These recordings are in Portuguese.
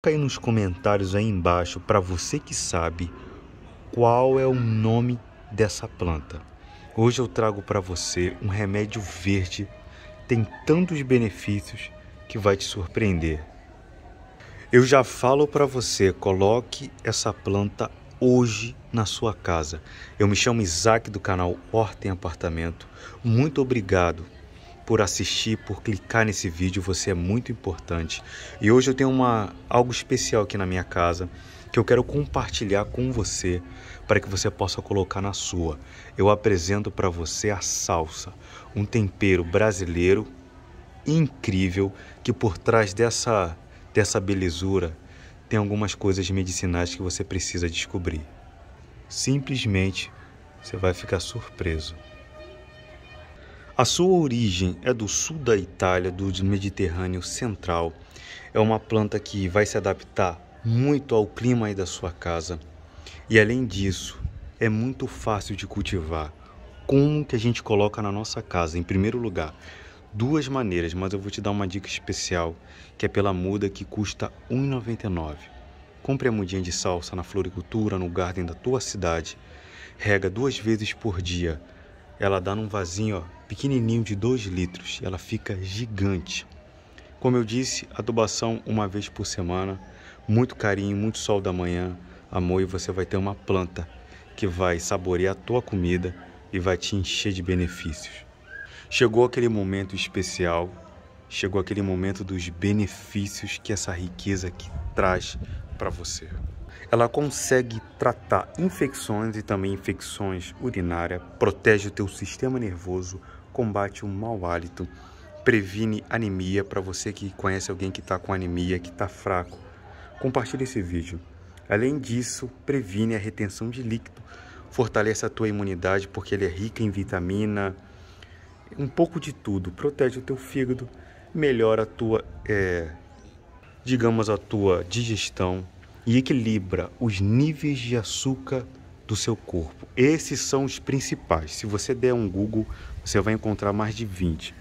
Coloca aí nos comentários aí embaixo para você que sabe qual é o nome dessa planta. Hoje eu trago para você um remédio verde, tem tantos benefícios que vai te surpreender. Eu já falo para você, coloque essa planta hoje na sua casa. Eu me chamo Isaac do canal Horta em Apartamento. Muito obrigado por assistir, por clicar nesse vídeo, você é muito importante. E hoje eu tenho uma, algo especial aqui na minha casa que eu quero compartilhar com você para que você possa colocar na sua. Eu apresento para você a salsa, um tempero brasileiro incrível que por trás dessa dessa belezura tem algumas coisas medicinais que você precisa descobrir. Simplesmente você vai ficar surpreso. A sua origem é do sul da Itália, do Mediterrâneo Central. É uma planta que vai se adaptar muito ao clima aí da sua casa. E além disso, é muito fácil de cultivar. Como que a gente coloca na nossa casa? Em primeiro lugar, duas maneiras, mas eu vou te dar uma dica especial, que é pela muda que custa R$ 1,99. Compre a mudinha de salsa na floricultura, no garden da tua cidade. Rega duas vezes por dia ela dá num vasinho ó, pequenininho de 2 litros, ela fica gigante. Como eu disse, adubação uma vez por semana, muito carinho, muito sol da manhã, amor, e você vai ter uma planta que vai saborear a tua comida e vai te encher de benefícios. Chegou aquele momento especial, chegou aquele momento dos benefícios que essa riqueza aqui traz para você ela consegue tratar infecções e também infecções urinárias, protege o teu sistema nervoso, combate o mau hálito, previne anemia para você que conhece alguém que está com anemia, que está fraco. Compartilhe esse vídeo. Além disso, previne a retenção de líquido, fortalece a tua imunidade porque ele é rico em vitamina, um pouco de tudo, protege o teu fígado, melhora a tua, é, digamos, a tua digestão, e equilibra os níveis de açúcar do seu corpo. Esses são os principais. Se você der um Google, você vai encontrar mais de 20.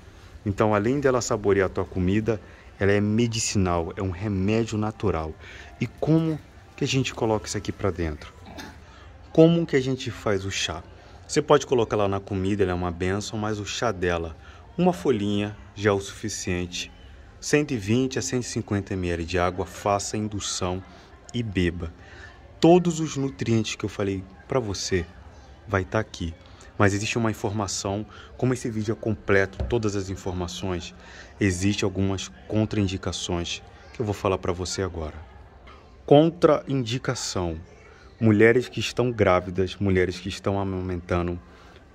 Então, além dela saborear a tua comida, ela é medicinal, é um remédio natural. E como que a gente coloca isso aqui para dentro? Como que a gente faz o chá? Você pode colocar ela na comida, ela é uma benção, mas o chá dela, uma folhinha já é o suficiente. 120 a 150 ml de água, faça indução e beba. Todos os nutrientes que eu falei para você vai estar tá aqui. Mas existe uma informação, como esse vídeo é completo, todas as informações, existe algumas contraindicações que eu vou falar para você agora. Contraindicação: mulheres que estão grávidas, mulheres que estão amamentando,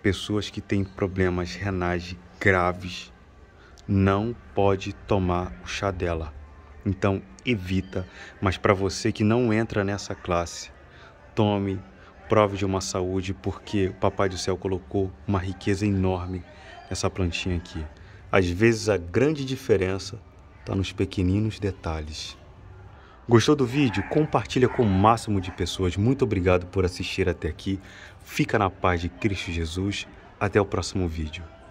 pessoas que têm problemas renais graves, não pode tomar o chá dela. Então evita. Mas para você que não entra nessa classe, tome, prove de uma saúde, porque o Papai do Céu colocou uma riqueza enorme nessa plantinha aqui. Às vezes a grande diferença está nos pequeninos detalhes. Gostou do vídeo? Compartilha com o máximo de pessoas. Muito obrigado por assistir até aqui. Fica na paz de Cristo Jesus. Até o próximo vídeo.